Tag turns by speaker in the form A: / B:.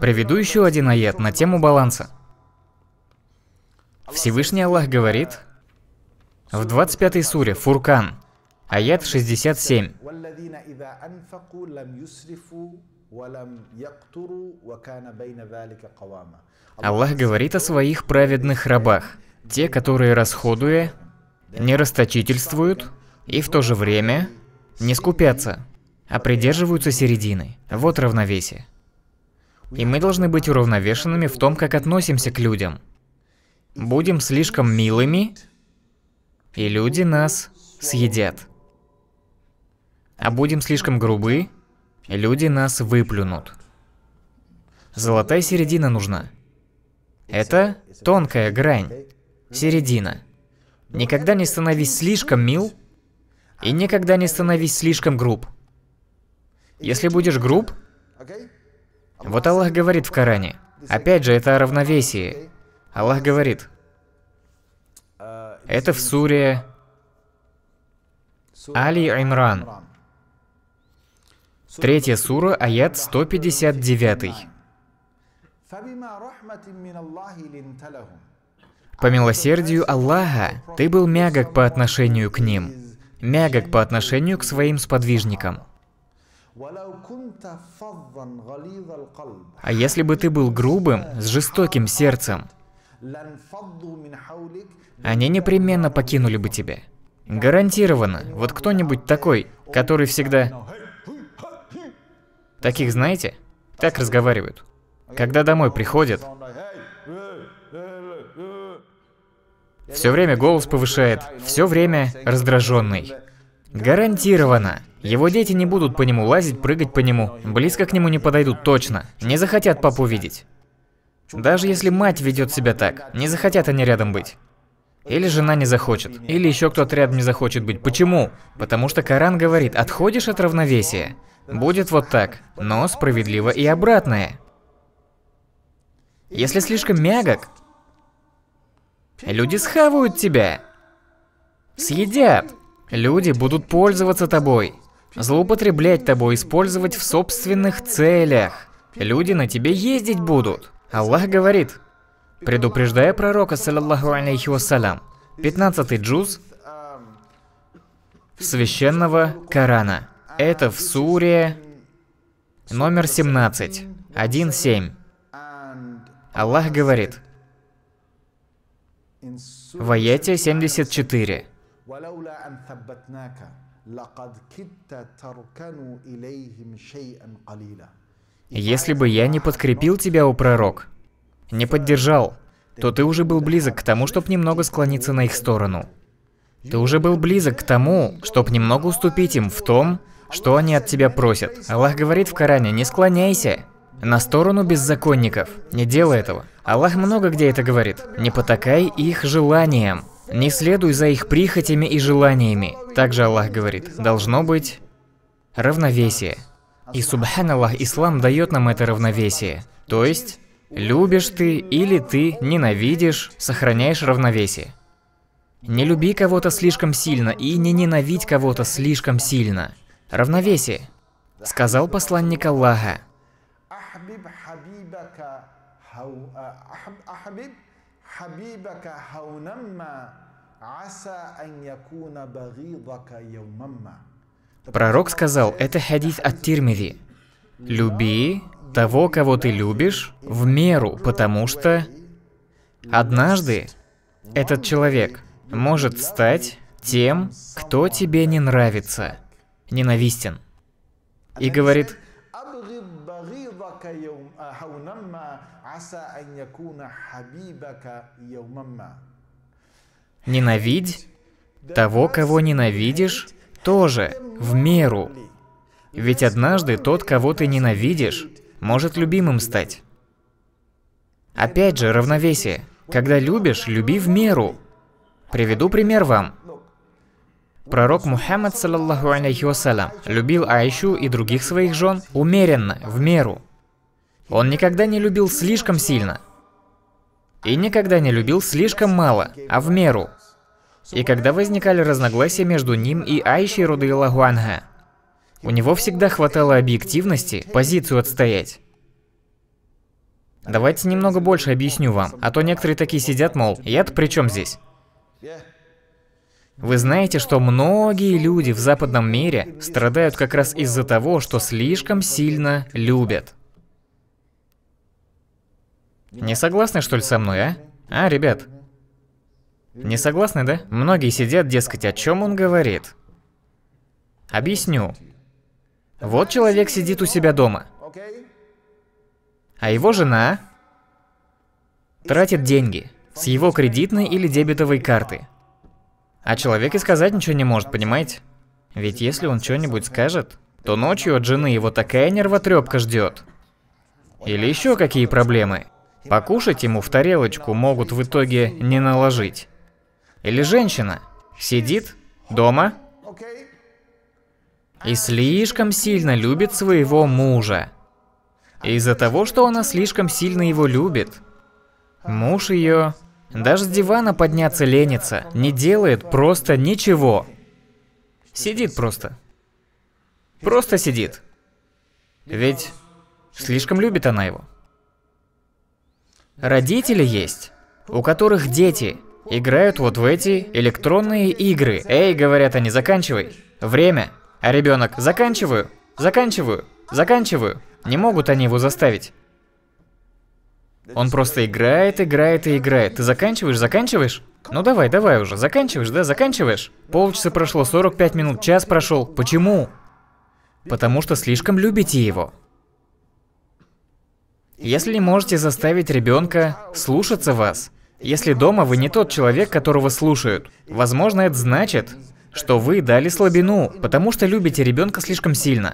A: Приведу еще один аят на тему баланса. Всевышний Аллах говорит в 25 суре Фуркан, аят 67. Аллах говорит о своих праведных рабах, те, которые, расходуя, не расточительствуют и в то же время не скупятся, а придерживаются середины. Вот равновесие. И мы должны быть уравновешенными в том, как относимся к людям. Будем слишком милыми, и люди нас съедят. А будем слишком грубы, люди нас выплюнут. Золотая середина нужна. Это тонкая грань, середина. Никогда не становись слишком мил, и никогда не становись слишком груб. Если будешь груб, вот Аллах говорит в Коране. Опять же, это о равновесии. Аллах говорит. Это в суре Али Имран. Третья сура, аят 159. По милосердию Аллаха ты был мягок по отношению к ним, мягок по отношению к своим сподвижникам. А если бы ты был грубым, с жестоким сердцем, они непременно покинули бы тебя. Гарантированно. Вот кто-нибудь такой, который всегда... Таких знаете? Так разговаривают. Когда домой приходят, все время голос повышает, все время раздраженный. Гарантированно. Его дети не будут по нему лазить, прыгать по нему. Близко к нему не подойдут точно. Не захотят папу видеть. Даже если мать ведет себя так, не захотят они рядом быть. Или жена не захочет, или еще кто-то рядом не захочет быть. Почему? Потому что Коран говорит, отходишь от равновесия. Будет вот так, но справедливо и обратное. Если слишком мягок, люди схавают тебя. Съедят. Люди будут пользоваться тобой. Злоупотреблять тобой использовать в собственных целях. Люди на тебе ездить будут. Аллах говорит, предупреждая пророка, саллаллаху алейхи вассалям, 15 джуз священного Корана. Это в суре номер 17,
B: 1.7.
A: Аллах говорит,
B: в аяте
A: 74. Если бы я не подкрепил тебя, у пророк, не поддержал, то ты уже был близок к тому, чтобы немного склониться на их сторону. Ты уже был близок к тому, чтобы немного уступить им в том, что они от тебя просят. Аллах говорит в Коране, не склоняйся на сторону беззаконников. Не делай этого. Аллах много где это говорит. Не потакай их желаниям. Не следуй за их прихотями и желаниями. Также Аллах говорит, должно быть равновесие. И субханаллах, ислам дает нам это равновесие. То есть, любишь ты или ты ненавидишь, сохраняешь равновесие. Не люби кого-то слишком сильно и не ненавидь кого-то слишком сильно. Равновесие. Сказал посланник Аллаха.
B: حبيبك «Аса ан багидака яумамма». Пророк сказал,
A: это хадис от Тирмиди. «Люби того, кого ты любишь, в меру, потому что однажды этот человек может стать тем, кто тебе не нравится, ненавистен». И говорит, Ненавидь того, кого ненавидишь, тоже в меру. Ведь однажды тот, кого ты ненавидишь, может любимым стать. Опять же, равновесие. Когда любишь, люби в меру. Приведу пример вам. Пророк Мухаммад, саллаллаху алейхи вассалям, любил Аишу и других своих жен умеренно, в меру. Он никогда не любил слишком сильно, и никогда не любил слишком мало, а в меру. И когда возникали разногласия между ним и Айшей Рудейла Лагуанга, у него всегда хватало объективности, позицию отстоять. Давайте немного больше объясню вам, а то некоторые такие сидят, мол, я-то при чем здесь? Вы знаете, что многие люди в западном мире страдают как раз из-за того, что слишком сильно любят. Не согласны, что ли, со мной, а? А, ребят? Не согласны, да? Многие сидят, дескать, о чем он говорит. Объясню. Вот человек сидит у себя дома. А его жена тратит деньги с его кредитной или дебетовой карты. А человек и сказать ничего не может, понимаете? Ведь если он что-нибудь скажет, то ночью от жены его такая нервотрепка ждет. Или еще какие проблемы. Покушать ему в тарелочку могут в итоге не наложить. Или женщина сидит дома и слишком сильно любит своего мужа. Из-за того, что она слишком сильно его любит, муж ее даже с дивана подняться ленится, не делает просто ничего. Сидит просто. Просто сидит. Ведь слишком любит она его. Родители есть, у которых дети играют вот в эти электронные игры. Эй, говорят они, заканчивай. Время. А ребенок, заканчиваю, заканчиваю, заканчиваю. Не могут они его заставить. Он просто играет, играет и играет. Ты заканчиваешь, заканчиваешь? Ну давай, давай уже. Заканчиваешь, да, заканчиваешь? Полчаса прошло, 45 минут, час прошел. Почему? Потому что слишком любите его. Если не можете заставить ребенка слушаться вас, если дома вы не тот человек, которого слушают, возможно, это значит, что вы дали слабину, потому что любите ребенка слишком сильно.